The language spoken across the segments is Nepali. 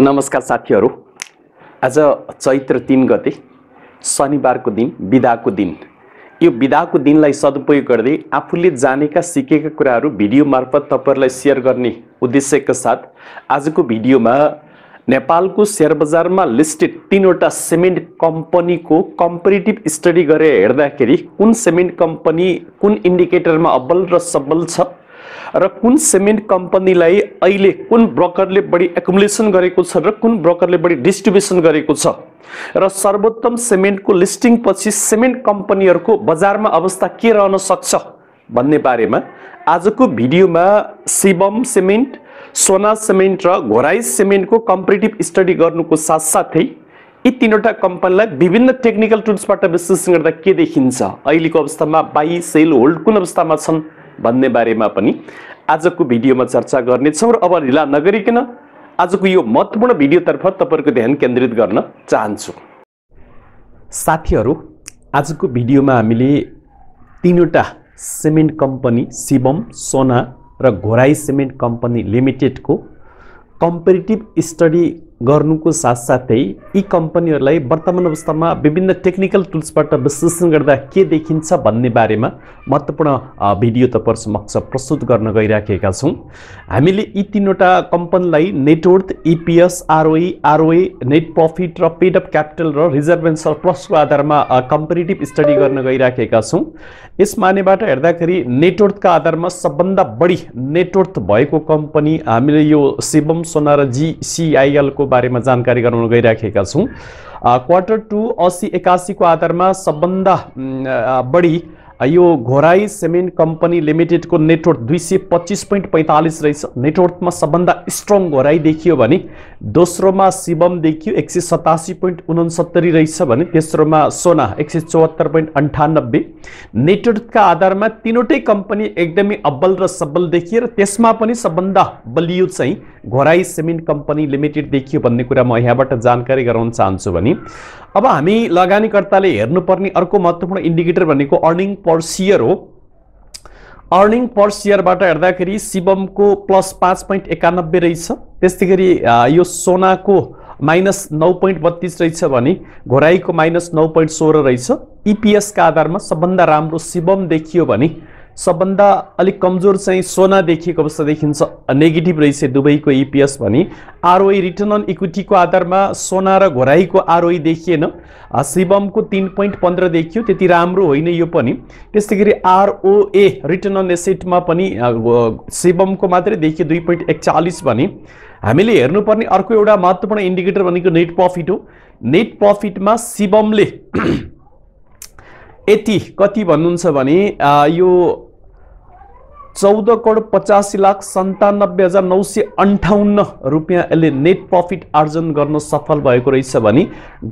नमस्कार साथीहरू आज चैत्र तिन गते शनिबारको दिन बिदाको दिन यो बिदाको दिनलाई सदुपयोग गर्दै आफूले जानेका सिकेका कुराहरू भिडियो मार्फत तपाईँहरूलाई सेयर गर्ने उद्देश्यका साथ आजको भिडियोमा नेपालको सेयर बजारमा लिस्टेड तिनवटा सिमेन्ट कम्पनीको कम्पेरिटिभ स्टडी गरेर हेर्दाखेरि कुन सिमेन्ट कम्पनी कुन इन्डिकेटरमा अब्बल र सबल छ र कुन सिमेन्ट कम्पनीलाई अहिले कुन ब्रोकरले बढी एकुमुलेसन गरेको छ र कुन ब्रोकरले बढी डिस्ट्रिब्युसन गरेको छ र सर्वोत्तम सिमेन्टको लिस्टिङ पछि सिमेन्ट कम्पनीहरूको बजारमा अवस्था के रहन सक्छ भन्ने बारेमा आजको भिडियोमा शिवम सिमेन्ट सोना सिमेन्ट र घोराई सिमेन्टको कम्पिटेटिभ स्टडी गर्नुको साथसाथै यी तिनवटा कम्पनीलाई विभिन्न टेक्निकल टुल्सबाट विश्लेषण गर्दा के देखिन्छ अहिलेको अवस्थामा बाई सेल होल्ड कुन अवस्थामा छन् भन्ने बारेमा पनि आजको भिडियोमा चर्चा गर्नेछौँ र अब ढिला नगरिकन आजको यो महत्त्वपूर्ण भिडियोतर्फ तपाईँहरूको ध्यान केन्द्रित गर्न चाहन्छु साथीहरू आजको भिडियोमा हामीले तिनवटा सिमेन्ट कम्पनी शिवम सोना र घोराई सिमेन्ट कम्पनी लिमिटेडको कम्पेरिटिभ स्टडी गर्नुको साथसाथै यी कम्पनीहरूलाई वर्तमान अवस्थामा विभिन्न टेक्निकल टुल्सबाट विश्लेषण गर्दा के देखिन्छ भन्ने बारेमा महत्त्वपूर्ण भिडियो तपाईँ समक्ष प्रस्तुत गर्न गइराखेका छौँ हामीले यी तिनवटा कम्पनीलाई net worth EPS ROE ROE net profit र पेड अप क्यापिटल र रिजर्भ एन्ड सरप्लसको आधारमा कम्पेरिटिभ स्टडी गर्न गइराखेका छौँ यस मानेबाट हेर्दाखेरि नेटवर्थका आधारमा सबभन्दा बढी नेटवर्थ भएको कम्पनी हामीले यो शिवम सोना र जिसिआइएलको बारे में जानकारी कराने गई छौँ क्वार्टर टू असी में सब सबभन्दा बड़ी यो घोराई सिमेन्ट कम्पनी लिमिटेडको नेटवर्थ दुई सय पच्चिस पोइन्ट पैँतालिस रहेछ नेटवर्थमा सबभन्दा स्ट्रङ घोराई देखियो भने दोस्रोमा शिवम देखियो एक सय सतासी पोइन्ट उनसत्तरी रहेछ भने तेस्रोमा सोना एक सय चौहत्तर पोइन्ट अन्ठानब्बे नेटवर्थका आधारमा तिनवटै कम्पनी एकदमै अब्बल र सबल देखियो र त्यसमा पनि सबभन्दा बलियो चाहिँ घोराई सिमेन्ट कम्पनी लिमिटेड देखियो भन्ने कुरा म यहाँबाट जानकारी गराउन चाहन्छु भने अब हमी लगानीकर्ता हेर्नुपर्ने अर्को अर्क महत्वपूर्ण इंडिकेटर अर्निंग पर सीयर हो अर्निंग पर सियरबाट शिवम को प्लस पांच पॉइंट एकानब्बे रहेछ त्यस्तै गरी यो माइनस नौ पॉइंट बत्तीस रहे घोराई को माइनस नौ रही ईपीएस का आधार में सब भाग शिवम देखिए सबभन्दा अलिक कमजोर चाहिँ सोना देखिएको अवस्था देखिन्छ नेगेटिभ रहेछ दुबईको इपिएस भने आरओई रिटर्न अन इक्विटीको आधारमा सोना र घोराईको आरओई e देखिएन शिवमको तिन पोइन्ट पन्ध्र देखियो त्यति राम्रो होइन यो पनि त्यस्तै गरी आरओए रिटर्न अन एसेटमा पनि शिवमको मात्रै देखियो दुई पोइन्ट एकचालिस भने हामीले हेर्नुपर्ने अर्को एउटा महत्त्वपूर्ण इन्डिकेटर भनेको नेट प्रफिट हो नेट प्रफिटमा शिवमले यति कति भन्नुहुन्छ भने यो चौध करोड पचासी लाख सन्तानब्बे हजार नौ सय अन्ठाउन्न रुपियाँ यसले नेट प्रफिट आर्जन गर्न सफल भएको रहेछ भने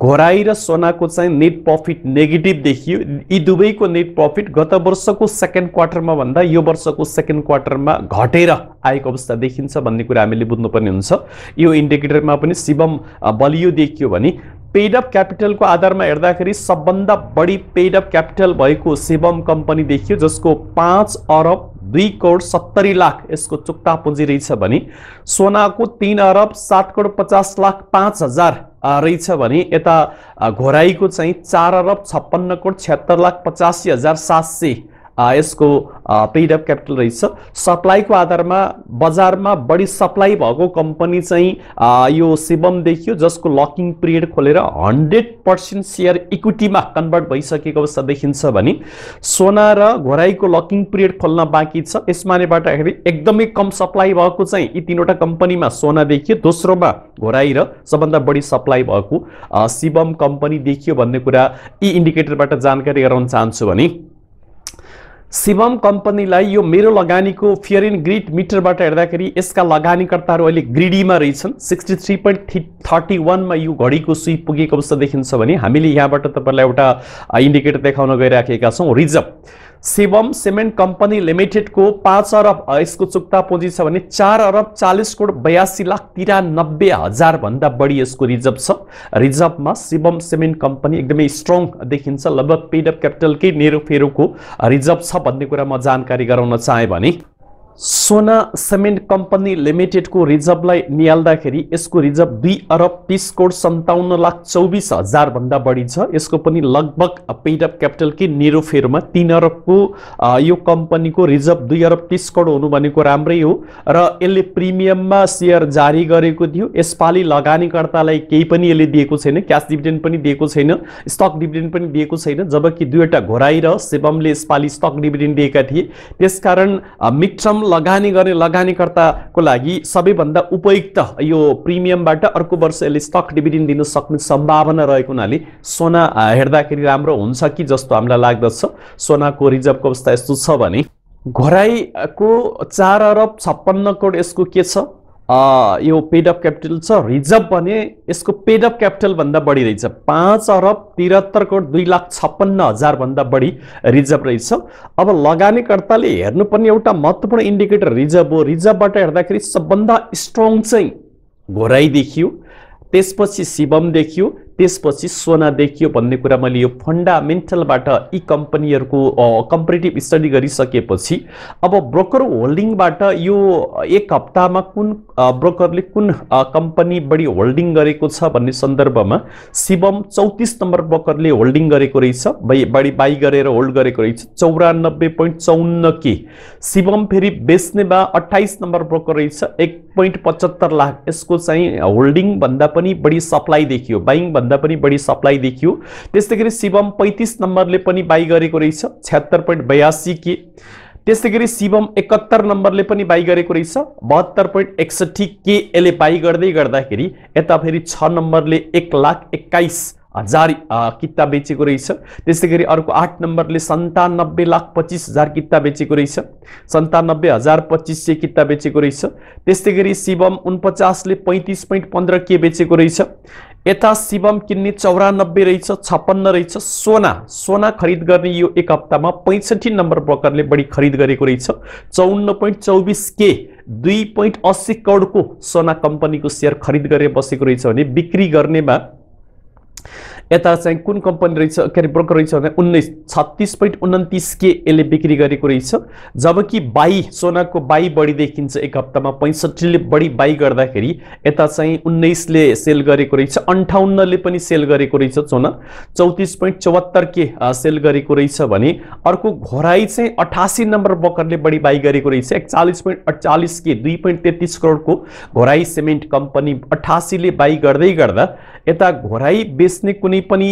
घोराई र सोनाको चाहिँ नेट प्रफिट नेगेटिभ देखियो यी दुवैको नेट प्रफिट गत वर्षको सेकेन्ड क्वार्टरमा भन्दा यो वर्षको सेकेन्ड क्वार्टरमा घटेर आएको अवस्था देखिन्छ भन्ने कुरा हामीले बुझ्नुपर्ने हुन्छ यो इन्डिकेटरमा पनि शिवम बलियो देखियो भने पेड अप क्यापिटलको आधारमा हेर्दाखेरि सबभन्दा बढी पेड अप क्यापिटल भएको शिवम कम्पनी देखियो जसको पाँच अरब दुई करोड सत्तरी लाख यसको चुक्ता पुँजी रहेछ भने सोनाको तिन अरब सात करोड पचास लाख पाँच हजार रहेछ भने यता घोराईको चाहिँ चार अरब छप्पन्न करोड छत्तर लाख पचासी हजार सात सय यसको पेड अप क्यापिटल रहेछ सप्लाईको आधारमा बजारमा बढी सप्लाई भएको कम्पनी चाहिँ यो शिवम देखियो जसको लकिङ पिरियड खोलेर हन्ड्रेड पर्सेन्ट सेयर इक्विटीमा कन्भर्ट भइसकेको अवस्था देखिन्छ भने सोना र घोराईको लकिङ पिरियड खोल्न बाँकी छ यसमा हेर्दाखेरि एकदमै कम सप्लाई भएको चाहिँ यी तिनवटा कम्पनीमा सोना देखियो दोस्रोमा घोराई र सबभन्दा बढी सप्लाई भएको शिवम कम्पनी देखियो भन्ने कुरा यी इन्डिकेटरबाट जानकारी गराउन चाहन्छु भने शिवम कम्पनीलाई यो मेरो लगानीको फेयर एन्ड ग्रिड मिटरबाट हेर्दाखेरि यसका लगानीकर्ताहरू अहिले ग्रिडीमा रहेछन् sixty three point three thirty वानमा यो घडीको सुई पुगेको अवस्था देखिन्छ भने हामीले यहाँबाट तपाईँलाई एउटा इन्डिकेटर देखाउन गइराखेका छौँ reserve Shivam cement company limited को पांच अरब इसको चुक्ता पूंजी चार अरब चालीस करोड़ बयासी लाख तिरानब्बे हजार भाग बड़ी इसको रिजर्व छ में शिवम सीमेंट कंपनी एकदम स्ट्रंग देखि लगभग पेड कैपिटल के नेरोफेरोको को रिजर्व भन्ने कुरा म जानकारी सोना सिमेन्ट कम्पनी लिमिटेडको रिजर्भलाई निहाल्दाखेरि यसको रिजर्भ दुई अरब तिस करोड सन्ताउन्न लाख चौबिस हजारभन्दा बढी छ यसको पनि लगभग पेडअप क्यापिटलकै निरोफेरमा तिन अरबको यो कम्पनीको रिजर्भ दुई अरब तिस करोड हुनु भनेको राम्रै हो र यसले प्रिमियममा सेयर जारी गरेको थियो यसपालि लगानीकर्तालाई केही पनि यसले दिएको छैन क्यास डिभिडेन्ड पनि दिएको छैन स्टक डिभिडेन्ड पनि दिएको छैन जबकि दुईवटा घोराई र सेबमले यसपालि स्टक डिभिडेन्ड दिएका थिए त्यसकारण मिक्सम लगानी गर्ने लगानीकर्ताको लागि सबैभन्दा उपयुक्त यो प्रिमियमबाट अर्को वर्ष यसले स्टक डिभिडेन्ड दिन सक्ने सम्भावना रहेको हुनाले सोना हेर्दाखेरि राम्रो हुन्छ कि जस्तो हामीलाई लाग्दछ सोनाको रिजर्भको अवस्था यस्तो छ भने घोराईको चार अरब छप्पन्न करोड यसको के छ यो पेड अप क्यापिटल छ रिजर्भ भने यसको पेड अप क्यापिटलभन्दा बढी रहेछ पाँच अरब तिहत्तर करोड दुई लाख छप्पन्न हजारभन्दा बढी रिजर्भ रहेछ अब लगानीकर्ताले हेर्नुपर्ने एउटा महत्त्वपूर्ण इन्डिकेटर रिजर्भ हो रिजर्भबाट हेर्दाखेरि सबभन्दा स्ट्रङ चाहिँ घोराई देखियो त्यसपछि शिवम देखियो त्यसपछि सोना देखियो भन्ने कुरा मैले यो फन्डामेन्टलबाट यी कम्पनीहरूको कम्पिटेटिभ स्टडी गरिसकेपछि अब ब्रोकर होल्डिङबाट यो एक हप्तामा कुन ब्रोकरले कुन कम्पनी बढी होल्डिङ गरेको छ भन्ने सन्दर्भमा शिवम चौतिस नम्बर ब्रोकरले होल्डिङ गरेको रहेछ बढी बाई गरेर होल्ड गरेको रहेछ चौरानब्बे पोइन्ट चौन्न के शिवम फेरि बेच्नेमा अठाइस नम्बर ब्रोकर रहेछ एक पोइन्ट पचहत्तर लाख यसको चाहिँ होल्डिङभन्दा पनि बढी सप्लाई देखियो भन्दा भन्दा बड़ी सप्लाई देखियो त्यस्तै शिवम पैंतीस नंबर ने बाई गे छिहत्तर पॉइंट बयासी के त्यस्तै शिवम एकहत्तर नंबर ने बाई गे बहत्तर बहत्तर एकसठी के केएले बाई गर्दै गर्दाखेरि फिर छ छ ने एक लाख एक्काईस हजार किता बेचे रहेछ अर्क आठ नंबर ने संतानब्बे लाख पच्चीस हजार किता बेचे रहेछ संतानब्बे हजार पच्चीस सय किता बेचे रहेछ शिवम उनपचास पैंतीस पॉइंट पंद्रह के बेचे रहेछ यता शिवम किन्ने चौरानब्बे रहेछ छप्पन्न रहेछ सोना सोना खरिद गर्ने यो एक हप्तामा पैँसठी नम्बर ब्रोकरले बढी खरिद गरेको रहेछ चौन्न पोइन्ट चौबिस के दुई पोइन्ट अस्सी करोडको सोना कम्पनीको सेयर खरिद गरेर बसेको रहेछ भने बिक्री गर्नेमा यता चाहिँ कुन कम्पनी रहेछ के अरे ब्रोकर रहेछ भने उन्नाइस छत्तिस पोइन्ट उन्तिस के यसले बिक्री गरेको रहेछ जबकि बाई सोनाको बाई बढी देखिन्छ एक हप्तामा पैँसठीले बढी बाई गर्दाखेरि यता चाहिँ उन्नाइसले सेल गरेको रहेछ अन्ठाउन्नले पनि सेल गरेको रहेछ सोना चौतिस पोइन्ट चौहत्तर के सेल गरेको रहेछ भने अर्को घोराई चाहिँ अठासी नम्बर बकरले बढी बाई गरेको रहेछ एकचालिस पोइन्ट अठचालिस के दुई पोइन्ट तेत्तिस करोडको घोराई सिमेन्ट कम्पनी अठासीले बाई गर्दै गर्दा यता घोराई बेच्ने कुनै कुनै पनि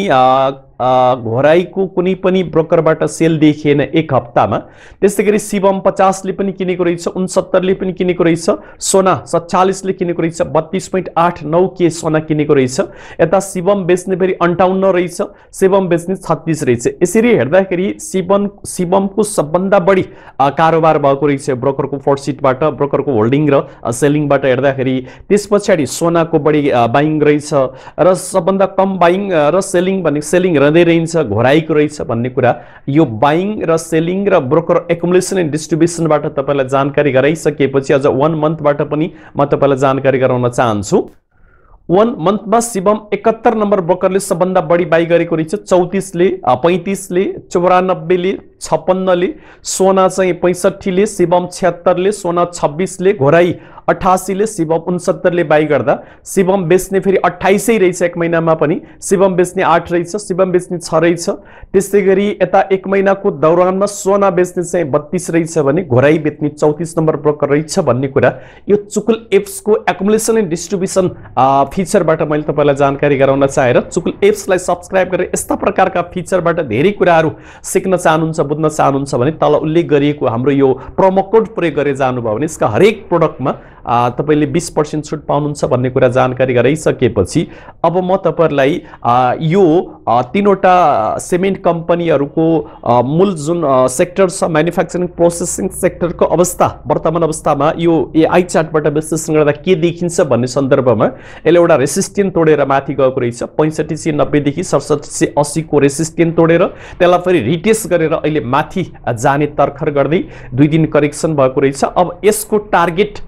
घोराईको कुनै पनि ब्रोकरबाट सेल देखिएन एक हप्तामा त्यस्तै गरी शिवम पचासले पनि किनेको रहेछ उन्सत्तरले पनि किनेको रहेछ सोना सत्तालिसले किनेको रहेछ बत्तिस पोइन्ट आठ नौ के सोना किनेको रहेछ यता शिवम बेच्ने फेरि अन्ठाउन्न रहेछ शिवम बेच्ने छत्तिस रहेछ यसरी हेर्दाखेरि शिवम शिवमको सबभन्दा बढी कारोबार भएको रहेछ ब्रोकरको फोर्सिटबाट ब्रोकरको होल्डिङ र सेलिङबाट हेर्दाखेरि त्यस पछाडि सोनाको बढी बाइङ रहेछ र सबभन्दा कम बाइङ र सेलिङ भने सेलिङ रहँदै रही घोराइको रहेछ भन्ने कुरा यो बाइङ र सेलिङ र ब्रोकर एकोमोलेसन एन्ड डिस्ट्रिब्युसनबाट तपाईँलाई जानकारी गराइसकेपछि अझ वान मन्थबाट पनि म तपाईँलाई जानकारी गराउन चाहन्छु वान मन्थमा शिवम एकात्तर नम्बर ब्रोकरले सबभन्दा बढी बाई चौतीस रहेछ चौतिसले पैँतिसले चौरानब्बेले छप्पन्नले सोना चाहिँ पैँसठीले शिवम छ्यात्तरले सोना छब्बिसले घोराई अठासीले शिवम उन्सत्तरले बाई गर्दा शिवम बेच्ने फेरि अठाइसै रहेछ एक महिनामा पनि शिवम बेच्ने आठ रहेछ शिवम बेच्ने छ रहेछ त्यस्तै गरी यता एक महिनाको दौरानमा सोना बेच्ने चाहिँ बत्तिस रहेछ भने घोराई बेच्ने चौतिस नम्बर ब्रोकर रहेछ भन्ने कुरा यो चुकुल एप्सको एकोमोडेसन एन्ड डिस्ट्रिब्युसन फिचरबाट मैले तपाईँलाई जानकारी गराउन चाहेर चुकुल एप्सलाई सब्सक्राइब गरेर यस्ता प्रकारका फिचरबाट धेरै कुराहरू सिक्न चाहनुहुन्छ बुझ्न चाहनुहुन्छ भने तल उल्लेख गरिएको हाम्रो यो प्रोमो कोड प्रयोग गरेर जानुभयो भने यसका हरेक प्रोडक्टमा तपाईँले बिस पर्सेन्ट छुट पाउनुहुन्छ भन्ने कुरा जानकारी गराइसकेपछि अब म तपाईँहरूलाई यो तिनवटा सिमेन्ट कम्पनीहरूको मूल जुन सेक्टर छ म्यानुफ्याक्चरिङ प्रोसेसिङ सेक्टरको अवस्था वर्तमान अवस्थामा यो एआई चार्टबाट विश्लेषण गर्दा के देखिन्छ भन्ने सन्दर्भमा यसले एउटा रेसिस्टेन्ट तोडेर माथि गएको रहेछ पैँसठी सय नब्बेदेखि सडसठी सय अस्सीको रेसिस्टेन्ट तोडेर त्यसलाई फेरि रिटेस्ट गरेर अहिले माथि जाने तर्खर गर्दै दुई दिन करेक्सन भएको रहेछ अब यसको टार्गेट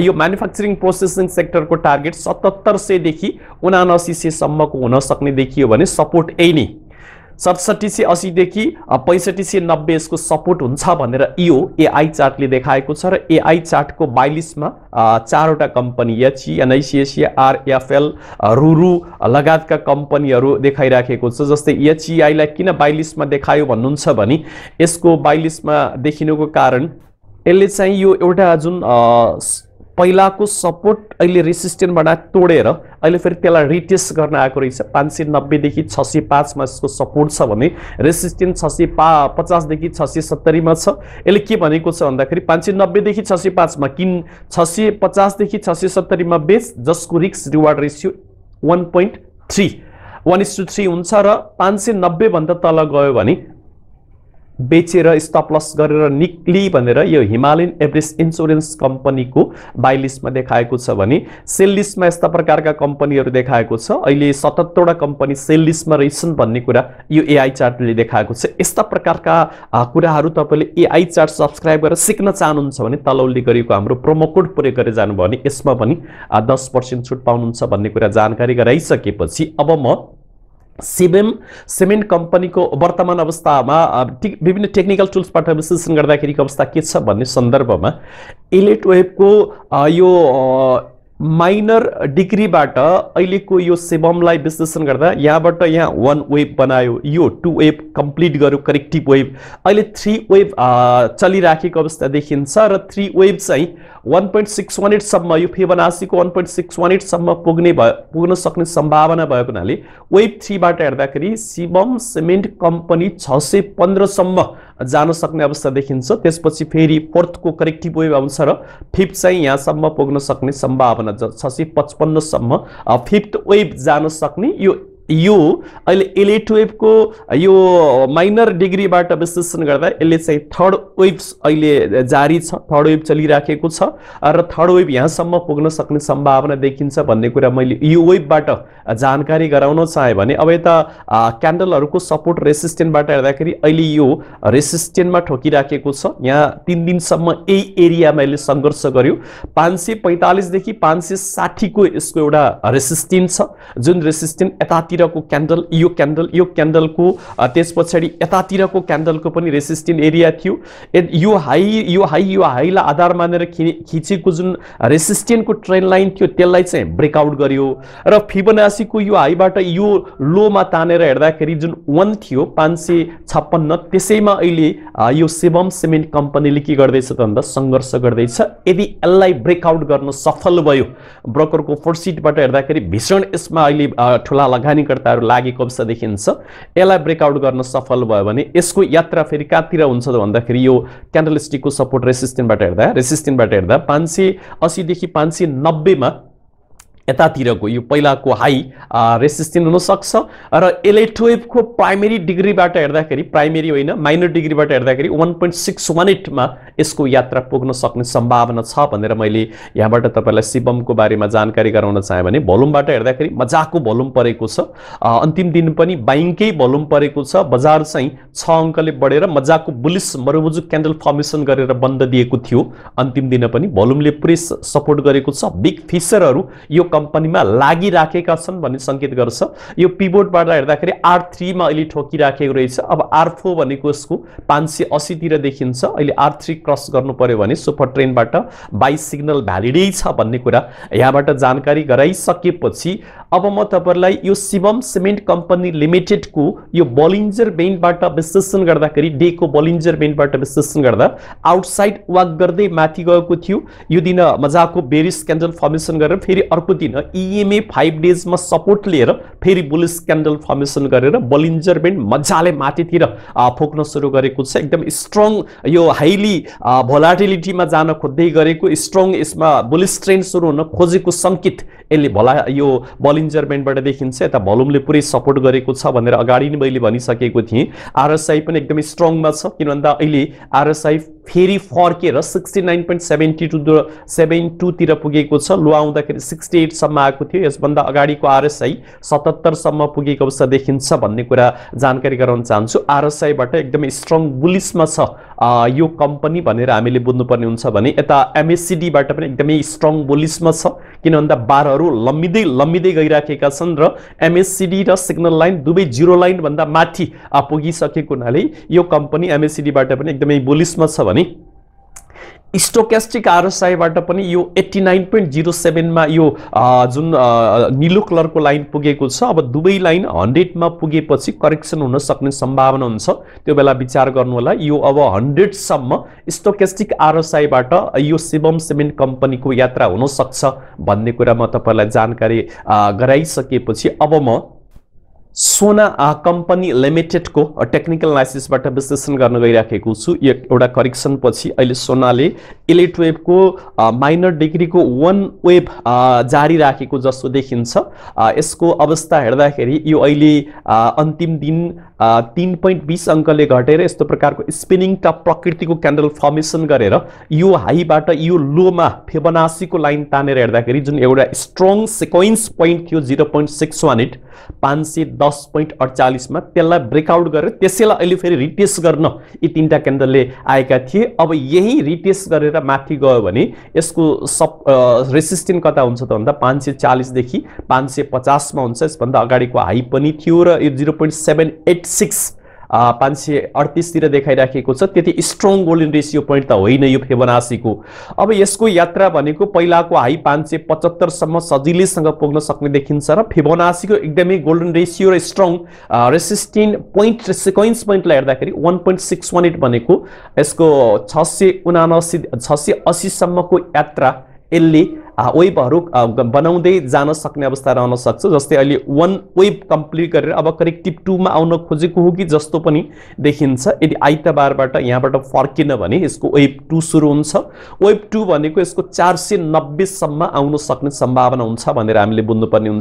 यो म्यानुफ्याक्चरिङ प्रोसेसिङ सेक्टरको टार्गेट सतहत्तर सयदेखि उनासी सयसम्मको हुन सक्ने देखियो भने सपोर्ट यही नै सडसठी सय असीदेखि पैँसठी सय नब्बे यसको सपोर्ट हुन्छ भनेर यो एआई चार्टले देखाएको छ र एआई चार्टको बाइलिसमा चारवटा कम्पनी एची एनआइसिएसी आरएफएल रुरु लगायतका कम्पनीहरू देखाइराखेको छ जस्तै एचइआईलाई e किन बाइलिसमा देखायो भन्नुहुन्छ भने यसको बाइलिसमा देखिनुको कारण यसले चाहिँ यो एउटा जुन पहिलाको सपोर्ट अहिले रेसिस्टेन्टबाट तोडेर अहिले फेरि त्यसलाई रिटेस्ट गर्न आएको रहेछ पाँच सय नब्बेदेखि छ सय पाँचमा यसको सपोर्ट छ भने रेसिस्टेन्ट छ सय पा पचासदेखि छ सय सत्तरीमा छ यसले के भनेको छ भन्दाखेरि पाँच सय नब्बेदेखि छ सय पाँचमा किन छ सय पचासदेखि छ सय सत्तरीमा बेच जसको रिक्स reward ratio one point three one is to three हुन्छ र पाँच सय नब्बेभन्दा तल गयो भने बेचे स्टपलस गरेर निक्ली भनेर यो हिमालयन एवरेस्ट इंसुरेन्स कंपनी को लिस्टमा में देखा भने सेल लिस्टमा यस्ता प्रकारका कम्पनीहरू कंपनी छ अहिले सतहत्तरवटा कंपनी सेल में रहेछन् भन्ने कुरा यो एआई चार्टले देखाएको छ यस्ता प्रकारका कुराहरू एआई चार्ट सब्सक्राइब कर सीक्न चाहूँ तलौली हम हाम्रो प्रोमो कोड प्रयोग कर जानू दस पर्सेंट छूट पाने भन्ने जानकारी कराई सके अब म सिबेम सिमेन्ट कम्पनीको वर्तमान अवस्थामा विभिन्न टेक्निकल टुल्सबाट विश्लेषण गर्दाखेरिको अवस्था के छ भन्ने सन्दर्भमा इलेट वेबको यो माइनर डिग्रीबाट अहिलेको यो सेबमलाई विश्लेषण गर्दा यहाँबाट यहाँ वान वेब बनायो यो टु वेब कम्प्लिट गर्यो करेक्टिभ वेब अहिले थ्री वेब चलिराखेको अवस्था देखिन्छ र थ्री वेब चाहिँ वान पोइन्ट सिक्स वान एटसम्म यो फेबनासीको वान पोइन्ट सिक्स वान एटसम्म पुग्ने भयो पुग्न सक्ने सम्भावना भएको हुनाले वेब थ्रीबाट हेर्दाखेरि सिबम सिमेन्ट कम्पनी छ सय पन्ध्रसम्म जान सक्ने अवस्था देखिन्छ त्यसपछि फेरि फोर्थको करेक्टिभ वेब आउँछ र फिफ्थ चाहिँ यहाँसम्म पुग्न सक्ने सम्भावना छ सय पचपन्नसम्म फिफ्थ वेब जान सक्ने यो ಯು ಅಲ್ಲಿ ಎಲಿಟ್ को यो माइनर डिग्री विश्लेषण करर्ड वेब्स चाहिँ थर्ड वेभ्स अहिले जारी छ थर्ड वेभ थर्ड वेभ यहांसम पुग्न सकने संभावना देखि भन्ने कुरा मैले यो बा जानकारी गराउन चाहे भने अब यता को सपोर्ट रेसिस्टेन्टबाट अलग ये यो में ठोक छ यहाँ तीन दिनसम यही एरिया में इसलिए संघर्ष गयो पांच सौ पैंतालीस देखि पांच सौ साठी को इसको एटा रेसिस्टेन्ट यतातिर यतातिरको क्यान्डल यो क्यान्डल यो क्यान्डलको त्यस पछाडि यतातिरको क्यान्डलको पनि रेसिस्टेन्ट एरिया थियो यो हाई यो हाई यो हाईलाई आधार मानेर खि खिचेको जुन रेसिस्टेन्टको ट्रेन लाइन थियो त्यसलाई चाहिँ ब्रेकआउट गर्यो र फिबनासीको यो हाईबाट यो लोमा तानेर हेर्दाखेरि जुन वान थियो पाँच सय छप्पन्न त्यसैमा अहिले यो सेभम सिमेन्ट कम्पनीले के गर्दैछ त भन्दा सङ्घर्ष गर्दैछ यदि यसलाई ब्रेकआउट गर्न सफल भयो ब्रोकरको फोर्सिटबाट हेर्दाखेरि भीषण यसमा अहिले ठुला लगानी लगानीकर्ताहरू लागेको अवस्था देखिन्छ यसलाई ब्रेकआउट गर्न सफल भयो भने यसको यात्रा फेरि कहाँतिर हुन्छ त भन्दाखेरि यो क्यान्डलस्टिकको सपोर्ट रेसिस्टेन्टबाट हेर्दा रेसिस्टेन्टबाट हेर्दा पाँच सय असीदेखि पाँच सय नब्बेमा यतातिर को यो पहिलाको हाई रेसिस्टेन्स हुन सक्छ र एलेटोएफको प्राइमेरी डिग्रीबाट खेरि प्राइमरी होइन माइनर डिग्रीबाट हेर्दाखेरि वान पोइन्ट सिक्स वान यसको यात्रा पुग्न सक्ने सम्भावना छ भनेर मैले यहाँबाट तपाईलाई सिबम को बारेमा जानकारी गराउन चाहे भने हेर्दा खेरि मजाको भोलुम परेको छ अन्तिम दिन पनि बाइङकै भोलुम परेको छ बजार चाहिँ 6 अंकले बढेर मजाको बुलिस मरुबुजु क्यान्डल फर्मेसन गरेर बन्द दिएको थियो अन्तिम दिन पनि भोलुमले पुरै सपोर्ट गरेको छ बिग फिशरहरु यो कंपनी में लगी भन्ने सङ्केत गर्छ पीबोर्ड पिबोर्डबाट हेर्दाखेरि आर थ्री थ्रीमा अहिले ठोकिराखेको रहेछ अब आर फोर को इसको पांच सौ अस्सी तीर देखि अभी आर थ्री क्रस गर्नु सुपर ट्रेन बाई सिग्नल भ्यालिडै छ भन्ने कुरा यहाँबाट जानकारी गराइसकेपछि अब म तपाईँहरूलाई यो शिवम सिमेन्ट कम्पनी लिमिटेडको यो बलिन्जर बेन्डबाट विश्लेषण कर गर्दाखेरि डेको बलिन्जर बेन्डबाट विश्लेषण कर आउटसाइड वाक करते माथि गई थियो यो दिन मजाको बेरिस क्यान्डल फर्मेसन गरेर फेरि अर्को किन इएमए फाइभ डेजमा सपोर्ट लिएर फेरि बुलिस क्यान्डल फर्मेसन गरेर बलिन्जर बेन्ड मजाले माथितिर फोक्न सुरु गरेको छ एकदम स्ट्रङ यो हाइली भोलाटिलिटीमा जान खोज्दै गरेको स्ट्रङ यसमा बुलिस ट्रेन्ड सुरु हुन खोजेको सङ्केत यसले भला यो बलिन्जर बेन्डबाट देखिन्छ यता भलुमले पुरै सपोर्ट गरेको छ भनेर अगाडि नै मैले भनिसकेको थिएँ आरएसआई पनि एकदमै स्ट्रङमा छ किन भन्दा अहिले आरएसआई फेरि फर्केर sixty nine point seventy two seven टूतिर पुगेको छ लु आउँदाखेरि सिक्सटी एट एटसम्म आएको थियो यसभन्दा अगाडिको आरएसआई सतहत्तरसम्म पुगेको अवस्था देखिन्छ भन्ने कुरा जानकारी गराउन चाहन्छु आरएसआईबाट एकदमै स्ट्रङ बुलिसमा छ यो कम्पनी भनेर हामीले बुझ्नुपर्ने हुन्छ भने यता एमएससिडीबाट पनि एकदमै स्ट्रङ बुलिसमा छ किन भन्दा बारहरू लम्बिँदै लम्बिँदै गइराखेका छन् र एमएससिडी र सिग्नल लाइन दुवै जिरो लाइनभन्दा माथि पुगिसकेको हुनाले यो कम्पनी एमएससिडीबाट पनि एकदमै बुलिसमा छ भने स्टोकेस्टिक आरएसआईबाट पनि यो एट्टी नाइन पोइन्ट जिरो सेभेनमा यो जुन निलो कलरको लाइन पुगेको छ अब दुवै लाइन हन्ड्रेडमा पुगेपछि करेक्सन हुन सक्ने सम्भावना हुन्छ त्यो बेला विचार गर्नु होला यो अब हन्ड्रेडसम्म स्टोकेस्टिक आरएसआईबाट यो शिवम सिमेन्ट कम्पनीको यात्रा हुनसक्छ भन्ने कुरा म तपाईँलाई जानकारी गराइसकेपछि अब म सोना कम्पनी लिमिटेडको टेक्निकल एनालाइसिसबाट विश्लेषण गर्न गइराखेको छु एउटा करेक्सन पछि अहिले सोनाले वेबको माइनर डिग्रीको वान वेभ जारी राखेको जस्तो देखिन्छ यसको अवस्था हेर्दाखेरि यो अहिले अन्तिम दिन तीन तिन पोइन्ट बिस अङ्कले घटेर यस्तो प्रकारको स्पिनिङ टप को कैंडल फर्मेसन करें यो बा यो फेबनासी को लाइन तानेर हेर्दाखेरि जो एटा स्ट्रंग सिक्वेन्स पॉइंट थी zero point six one eight पांच सौ दस पॉइंट अड़चालीस में ब्रेकआउट ते फिर रिटेस फेरि रिटेस्ट गर्न यी कैंडल क्यान्डलले आया थे अब यही रिटेस गरेर माथि गए इसको सब रेसिस्टेन्ट कता हुन्छ पांच सौ पाँच सय चालिसदेखि पाँच सय पचासमा हुन्छ यसभन्दा अगाडिको हाई पी थियो zero point seven eight six पाँच सय अडतिसतिर देखाइराखेको छ त्यति स्ट्रङ गोल्डन रेसियो पोइन्ट त होइन यो फेबनासीको अब यसको यात्रा भनेको पहिलाको हाई पाँच सय पचहत्तरसम्म सजिलैसँग पुग्न सक्ने देखिन्छ र फेबनासीको एकदमै गोल्डन रेसियो र स्ट्रङ रेसिस्टेन्ट पोइन्ट सिक्वेन्स पोइन्टलाई हेर्दाखेरि one point six one eight भनेको यसको छ सय उनासी छ सय असीसम्मको यात्रा यसले वेब बना जान सकने अवस्था रहन सक्छ जस्तै अहिले वान वेब कंप्लीट गरेर अब टू में आने खोजे हो कि जस्तों देखि यदि आइतबारबाट यहाँ फर्किन इसको वेब टू सुरू हो वेब टू भनेको इसको चार सौ नब्बेसम आने सक्ने सम्भावना हुन्छ भनेर हामीले बुझ्नुपर्ने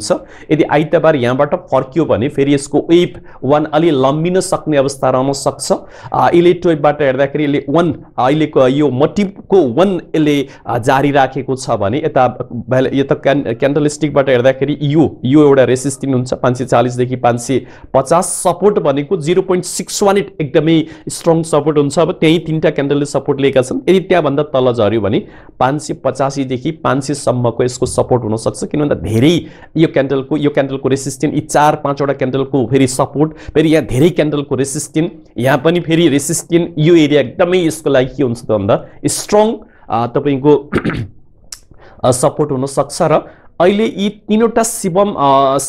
यदि आईतबार यहाँ फर्को फिर इसको वेब वन अलि लंबी सकने अवस्था रहन सक्छ इलेक्ट्रोइबबाट हेर्दाखेरि यसले वान अहिलेको यो जारी राखे ये यता यो त क्यान् क्यान्डल स्टिकबाट हेर्दाखेरि यो यो एउटा रेसिस्टिङ हुन्छ पाँच सय चालिसदेखि पाँच सय पचास सपोर्ट भनेको zero point six one eight एकदमै स्ट्रङ सपोर्ट हुन्छ अब त्यहीँ तिनवटा क्यान्डलले सपोर्ट लिएका छन् यदि त्यहाँभन्दा तल झऱ्यो भने पाँच सय पचासीदेखि पाँच सयसम्मको यसको सपोर्ट हुनसक्छ किनभन्दा धेरै यो क्यान्डलको यो क्यान्डलको रेसिस्टेन्ट यी चार पाँचवटा क्यान्डलको फेरि सपोर्ट फेरि यहाँ धेरै क्यान्डलको रेसिस्टेन्ट यहाँ पनि फेरि रेसिस्टेन्ट यो एरिया एकदमै यसको लागि के हुन्छ त भन्दा स्ट्रङ तपाईँको सपोर्ट हुनसक्छ र अहिले यी तिनवटा शिवम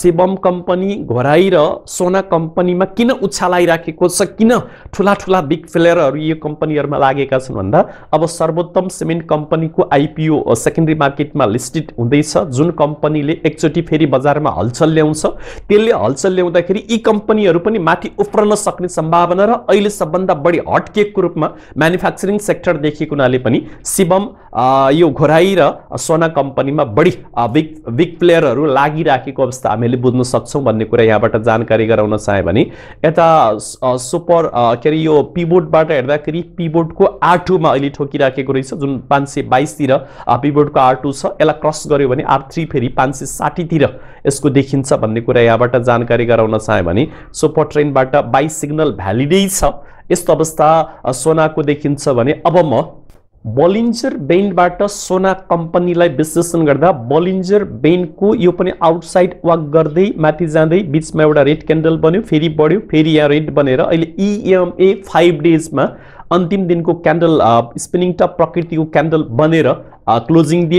शिवम कम्पनी घोराई र सोना कम्पनीमा किन उछालाइराखेको छ किन ठुला ठुला बिग फिलेयरहरू यो कम्पनीहरूमा लागेका छन् भन्दा अब सर्वोत्तम सिमेन्ट कम्पनीको आइपिओ सेकेन्डरी मार्केटमा लिस्टेड हुँदैछ जुन कम्पनीले एकचोटि फेरि बजारमा हलचल ल्याउँछ त्यसले हलचल ल्याउँदाखेरि यी कम्पनीहरू पनि माथि उफ्रन सक्ने सम्भावना र अहिले सबभन्दा बढी हटकेकको रूपमा म्यानुफ्याक्चरिङ सेक्टर देखिएको हुनाले पनि शिवम यो घोराई र सोना कम्पनीमा बढी बिग विक प्लेयरहरू लागिराखेको अवस्था हामीले बुझ्न सक्छौँ भन्ने कुरा यहाँबाट जानकारी गराउन चाहे भने यता सुपर के अरे यो पिबोर्डबाट हेर्दाखेरि पिबोर्डको आर टूमा अहिले ठोकिराखेको रहेछ जुन पाँच सय बाइसतिर पिबोर्डको आर छ यसलाई क्रस गर्यो भने आर थ्री फेरि पाँच सय साठीतिर यसको देखिन्छ भन्ने कुरा यहाँबाट जानकारी गराउन चाहे भने सुपर ट्रेनबाट बाई सिग्नल भ्यालिडै छ यस्तो अवस्था सोनाको देखिन्छ भने अब म बलिंजर बेन सोना कंपनी विश्लेषण कर बलिंजर बेन को यह आउटसाइड वाक करते माथि बीच में एउटा रेड कैंडल बनो फेरी बढ़ो फेरी यहाँ रेड बनेर अमए फाइव डेज में अन्तिम दिन को कैंडल प्रकृतिको प्रकृति को कैंडल बनेर क्लोजिंग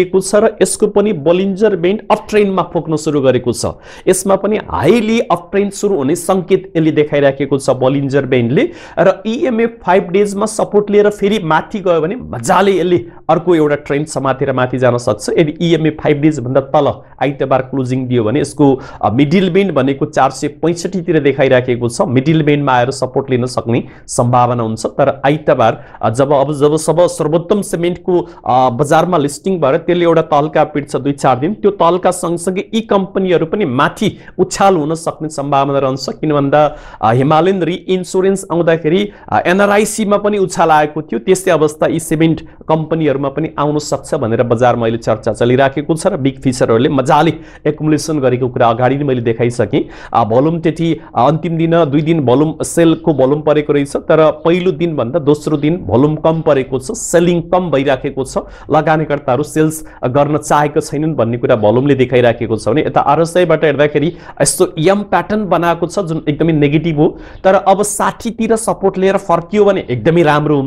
र यसको पनि अफ बेन्ड में फोक्न सुरू कर इसमें हाईली अफ ट्रेन सुरू होने संकेत इसलिए देखाई रखे बलिंजर बेन्डले र फाइव डेज में सपोर्ट लेकर फेरि माथि गयो मजा अर्क एवं ट्रेन्ड समातेर माथि जान सकता यदि फाइव डेज भाग तल आइतबार क्लोजिंग दिए इसको मिडिल बेन्ड को चार सौ पैंसठी तीर देखाई राखे मिडिल में आएर सपोर्ट लिख सकने संभावना हो तर आईतबार जब अब जब सब सर्वोत्तम सिमेन्टको बजारमा लिस्टिङ भएर त्यसले एउटा तहल्का पीट्स दुई चार दिन त्यो का संगसंगे यी कंपनी मथि उछाल होना सकने संभावना रहता क्यों भाग हिमालयन री इन्सुरेन्स आनआरआईसी में उछाल आगे थी तस्ते अवस्था ये सीमेंट कंपनी कम्पनीहरूमा पनि आउन सक्छ भनेर बजारमा अहिले चर्चा चल रखे र बिग फिसरहरूले मजा एकुमुलेसन गरेको कुरा अगाडि नै मैले देखाइसकेँ भोल्युम त्यति अन्तिम दिन दुई दिन भलूम भोल्युम सेलको भोल्युम परेको रहेछ तर पेलो दिन भाग दोसों दिन भलूम कम पड़े सेलिंग कम भइराखेको छ सेल्स गर्न चाहे छन भन्ने भलूम ने देखाइराखेको रखे यरएसआई यता आरएसआईबाट हेर्दाखेरि यम पैटर्न बना जो एकदम नेगेटिव हो तर अब साठी तीर सपोर्ट लिएर फर्कियो भने एकदमै राम्रो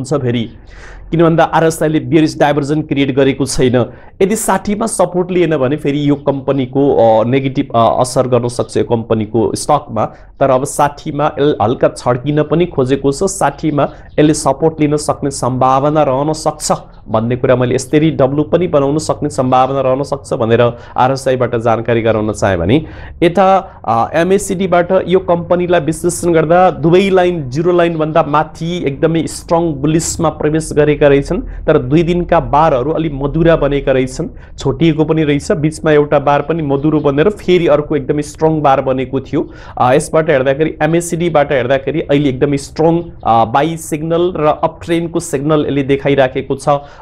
किन भन्दा आरएसआईले बेरिस डाइभर्जन क्रिएट गरेको छैन यदि साठीमा सपोर्ट लिएन भने फेरि यो कम्पनीको नेगेटिभ असर गर्न सक्छ यो कम्पनीको स्टकमा तर अब साठीमा यसले हल्का छड्किन पनि खोजेको छ साठीमा यसले सपोर्ट लिन सक्ने सम्भावना रहन सक्छ भन्ने कुरामा मैं यसरी डब्लू पनि बना सकने संभावना रहन सकता आरएसआई बा जानकारी कराने चाहे भने एमएससीडी यह कंपनी विश्लेषण कर दुबई लाइन जीरो लाइन भाग मथि एकदम स्ट्रंग प्रवेश में प्रवेश तर दुई दिन का बार अलग मधुरा बने छोटी को बीच में एटा बार मधुरो बनेर फिर अर्क एकदम स्ट्रंग बार बने थी इस हेरी एमएससीडी हेरी अदम स्ट्रंग बाई सिग्नल र ट्रेन को सीग्नल इसलिए देखाई राखे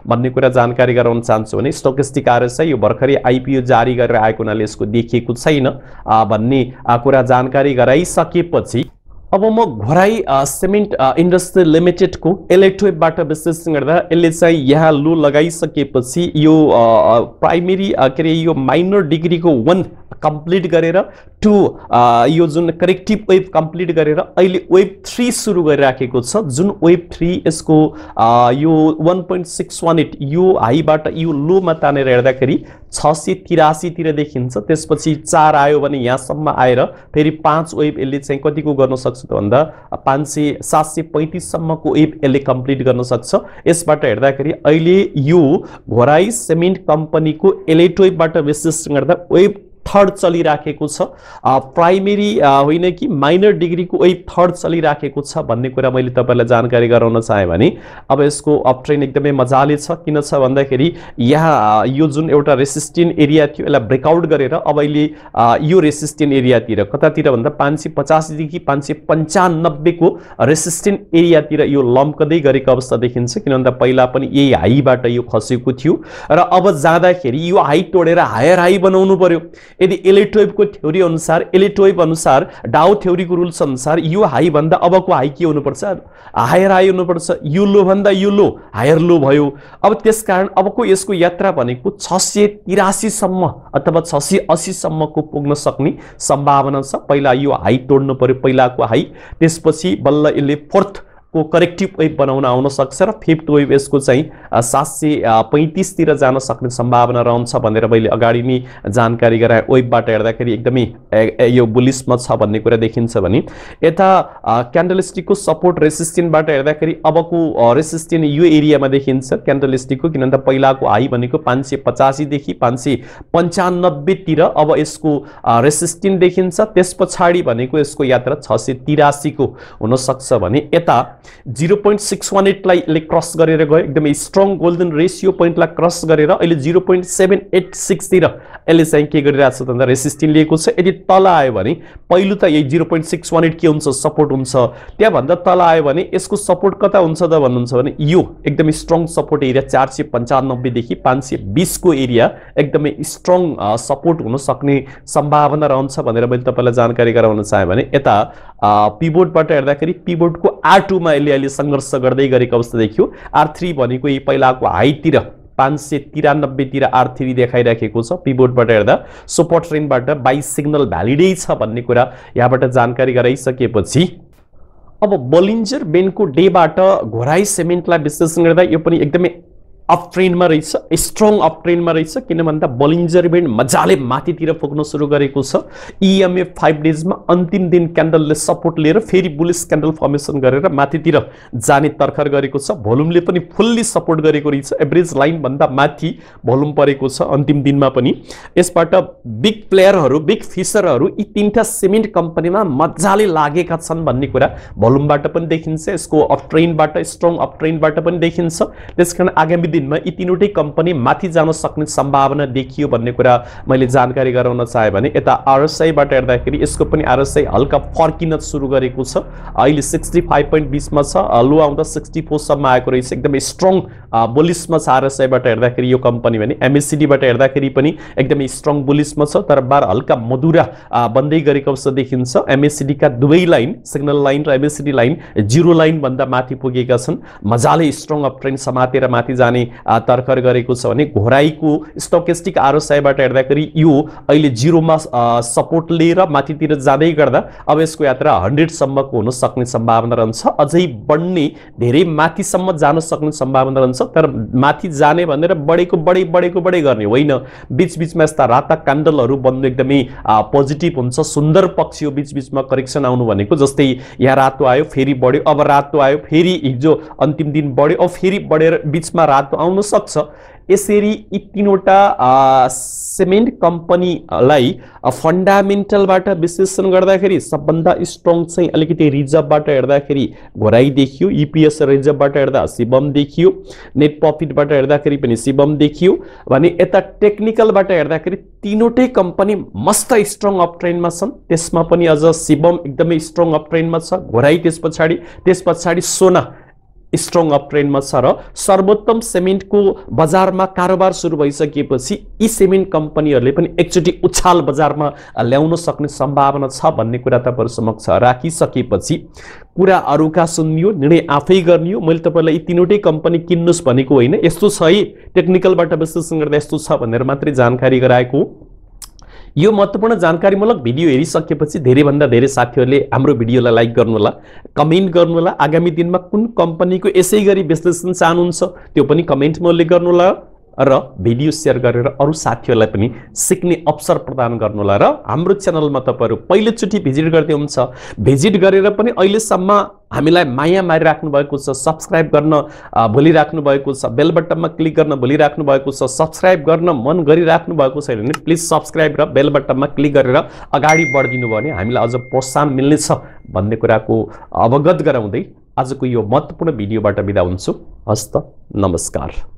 भन्ने कुरा जानकारी गराउन चाहन्छु भने स्टक आरएस चाहिँ यो भर्खरै आइपिओ जारी गरेर आएको हुनाले यसको देखिएको छैन भन्ने कुरा जानकारी गराइसकेपछि अब म घोराई सिमेन्ट इन्डस्ट्री लिमिटेडको इलेक्ट्रोबाट विश्लेषण गर्दा यसले चाहिँ यहाँ लु लगाइसकेपछि यो प्राइमेरी के अरे यो माइनर डिग्रीको वन कम्प्लिट गरेर टु यो जुन करेक्टिभ वेब कम्प्लिट गरेर अहिले वेब थ्री सुरु गरिराखेको छ जुन वेब थ्री यसको यो one point six one eight यो हाईबाट यो लोमा तानेर हेर्दाखेरि छ सय तिरासीतिर देखिन्छ त्यसपछि चार आयो भने यहाँसम्म आएर फेरि पाँच वेब यसले चाहिँ कतिको गर्न सक्छ त भन्दा पाँच सय सात सय पैँतिससम्मको वेब यसले कम्प्लिट गर्न सक्छ यसबाट हेर्दाखेरि अहिले यो घोराई सिमेन्ट कम्पनीको वेबबाट विशेष गर्दा वेब थर्ड चलिराखेको छ प्राइमेरी होइन कि माइनर डिग्रीको ओ थर्ड चलिराखेको छ भन्ने कुरा मैले तपाईँलाई जानकारी गराउन चाहेँ भने अब यसको अपट्रेन एकदमै मजाले छ किन छ भन्दाखेरि यहाँ यो जुन एउटा रेसिस्टेन्ट एरिया थियो यसलाई ब्रेकआउट गरेर अब अहिले यो रेसिस्टेन्ट एरियातिर कतातिर भन्दा पाँच सय पचासदेखि पाँच सय पन्चानब्बेको रेसिस्टेन्ट एरियातिर यो लम्कदै गरेको अवस्था देखिन्छ किन भन्दा पहिला पनि यही हाईबाट यो खसेको थियो र अब जाँदाखेरि यो हाई तोडेर हायर हाई बनाउनु पर्यो यदि इलेक्ट्रोइपको थ्योरी अनुसार इलेक्ट्रोइप अनुसार डाउ थ्योरीको रुल्स अनुसार यो हाईभन्दा अबको हाई के हुनुपर्छ हायर हाई हुनुपर्छ यो लोभन्दा यो लो हायर लो भयो अब त्यसकारण अबको यसको यात्रा भनेको छ सय तिरासीसम्म अथवा छ सय असीसम्मको पुग्न सक्ने सम्भावना छ पहिला यो हाई तोड्नु पर्यो पहिलाको हाई त्यसपछि बल्ल यसले फोर्थ को करेक्टिव वेब बना आ फिफ्थ वेब फिफ्थ सात यसको पैंतीस तीर जान सकने जान रहने मैं अगड़ी नहीं जानकारी कराए वेब जानकारी गराएँ एकदम हेर्दाखेरि एकदमै यो बुलिसमा छ भन्ने कुरा देखिन्छ भने यता अब को रेसिस्टेन्टबाट हेर्दाखेरि एरिया रेसिस्टेन्ट देखि कैंडलिस्टिक को क्योंकि पैला को हाई सौ पचासी देखि पांच पाँच पंचानब्बे तीर अब इसको रेसिस्टेन्ट देखि ते पछाडि इसको यात्रा छ सौ तिरासी को होता जिरो पोइन्ट सिक्स वान एटलाई यसले क्रस गरेर गयो एकदमै स्ट्रङ गोल्डन रेसियो पोइन्टलाई क्रस गरेर अहिले जिरो पोइन्ट सेभेन एट सिक्सतिर यसले चाहिँ के गरिरहेको छ भन्दा रेसिस्टेन्ट लिएको छ यदि तल आयो भने पहिलो त यही zero point six one eight के हुन्छ सपोर्ट हुन्छ त्यहाँभन्दा तल आयो भने यसको सपोर्ट कता हुन्छ त भन्नुहुन्छ भने यो एकदमै स्ट्रङ सपोर्ट एरिया चार सय पन्चानब्बेदेखि पाँच सय बिसको एरिया एकदमै स्ट्रङ सपोर्ट हुन सक्ने सम्भावना रहन्छ भनेर मैले तपाईँलाई जानकारी गराउन चाहेँ भने यता पिबोर्डबाट हेर्दाखेरि पिबोर्डको आर टूमा यसले अहिले सङ्घर्ष गर्दै गरेको अवस्था देखियो आर थ्री भनेको यी पहिलाको हाइटतिर पाँच सय तिरानब्बेतिर आर थ्री देखाइराखेको छ पिबोर्डबाट हेर्दा सुपर ट्रेनबाट बाइ सिग्नल भ्यालिडै छ भन्ने कुरा यहाँबाट जानकारी गराइसकेपछि अब बलिन्जर बेनको डेबाट घोराई सिमेन्टलाई विश्लेषण गर्दा यो पनि एकदमै में रहे स्ट्रंग स्ट्रङ अपट्रेन्डमा रहेछ किनभन्दा बलिंजर बेन्ड मजा मत फोक्न कर इम छ फाइव डेज में अंतिम दिन कैंडल ने सपोर्ट लेकर फेरि बुलिस कैंडल फर्मेसन करें माथितिर जाने तर्खर गरेको ने भोल्युमले फुल्ली सपोर्ट कर एवरेज लाइन भाग माथि भोल्युम पड़े अंतिम दिन में इस बिग प्लेयर बिग फिशर ये तीनटा सीमेंट कंपनी में मजा लगे भन्ने कुरा भोल्युमबाट इसको देखिन्छ यसको अपट्रेनबाट स्ट्रङ अपट्रेनबाट पनि देखिन्छ आगामी दिन में ये तीनवट कंपनी माथि जान सकने संभावना देखिए भन्ने मैं जानकारी कराने चाहे यरएसआई बा आरएसआईबाट इसको आरएसआई हल्का फर्किन सुरू कर छ सिक्सटी फाइव पॉइंट बिसमा में लो आ सिक्सटी फोरसम आगे रही एकदम स्ट्रंग बोलिसमा में आरएसआई बा हे कंपनी भने एमएससीडी हेर्दाखेरि पनि एकदमै स्ट्रङ बोलिसमा तर बार हल्का मधुरा बंद गरेको देखि एमएससीडी का दुबई लाइन सिग्नल लाइन र लाइन जीरो लाइनभन्दा माथि पुगेका मजा स्ट्रंग अप ट्रेन समातेर माथि जाने तर्खर घोराई को भने घोराईको स्टोकेस्टिक आरओसाईबाट हेर्दाखेरि यो अहिले सपोर्ट लिएर माथितिर जाँदै अब इसको यात्रा हन्ड्रेडसम्मको हुन सक्ने संभावना रहता अज बढ़ने धेरे माथिसम्म जान सकने संभावना रहता तर मथि जाने बड़े बढेको बड़े करने होना बीच बीच में यहां राता कैंडल बन एकदम पोजिटिव हो सुंदर पक्ष बीच में करेक्शन आने को जस्ते यहाँ रातो आयो फेरी बढ़ो अब रातो आयो फेरी हिजो अंतिम दिन बढ़ो अब बढ़े बीच में रातो आउन सक्छ यसरी यी तिनवटा सिमेन्ट कम्पनीलाई फन्डामेन्टलबाट विश्लेषण गर्दाखेरि सबभन्दा स्ट्रङ चाहिँ अलिकति रिजर्भबाट हेर्दाखेरि घोराई देखियो इपिएस e रिजर्भबाट हेर्दा शिवम देखियो नेट प्रफिटबाट हेर्दाखेरि पनि शिवम देखियो भने यता टेक्निकलबाट हेर्दाखेरि तिनवटै कम्पनी मस्त स्ट्रङ अप ट्रेन्डमा छन् त्यसमा पनि अझ शिवम एकदमै स्ट्रङ अप ट्रेन्डमा छ घोराई त्यस पछाडि त्यस पछाडि सोना स्ट्रङ अप ट्रेन्डमा छ र सर्वोत्तम सिमेन्टको बजारमा कारोबार सुरु भइसकेपछि यी सिमेन्ट कम्पनीहरूले पनि एकचोटि उछाल बजारमा ल्याउन सक्ने सम्भावना छ भन्ने कुरा तपाईँहरू समक्ष राखिसकेपछि कुरा अरूका सुनियो निर्णय आफै गर्ने हो मैले तपाईँलाई यी तिनवटै कम्पनी किन्नुहोस् भनेको होइन यस्तो छ है टेक्निकलबाट विश्लेषण गर्दा यस्तो छ भनेर मात्रै जानकारी गराएको हो यो महत्त्वपूर्ण जानकारीमूलक भिडियो हेरिसकेपछि धेरैभन्दा धेरै साथीहरूले हाम्रो भिडियोलाई लाइक गर्नुहोला कमेन्ट गर्नुहोला आगामी दिनमा कुन कम्पनीको यसै गरी विश्लेषण चाहनुहुन्छ त्यो पनि कमेन्टमा उल्लेख गर्नुहोला र भिडियो सेयर गरेर अरू साथीहरूलाई पनि सिक्ने अवसर प्रदान गर्नुहोला र हाम्रो च्यानलमा तपाईँहरू पहिलोचोटि भिजिट गर्दै हुन्छ भिजिट गरेर पनि अहिलेसम्म हामीलाई माया मारिराख्नु भएको छ सब्सक्राइब गर्न भोलिराख्नु भएको छ बेल बटनमा क्लिक गर्न भोलिराख्नु भएको छ सब्सक्राइब गर्न मन गरिराख्नु भएको छैन भने प्लिज सब्सक्राइब र बेल बटनमा क्लिक गरेर अगाडि बढिदिनु भयो भने हामीलाई अझ प्रोत्साहन मिल्नेछ भन्ने कुराको अवगत गराउँदै आजको यो महत्त्वपूर्ण भिडियोबाट बिदा हुन्छु हस्त नमस्कार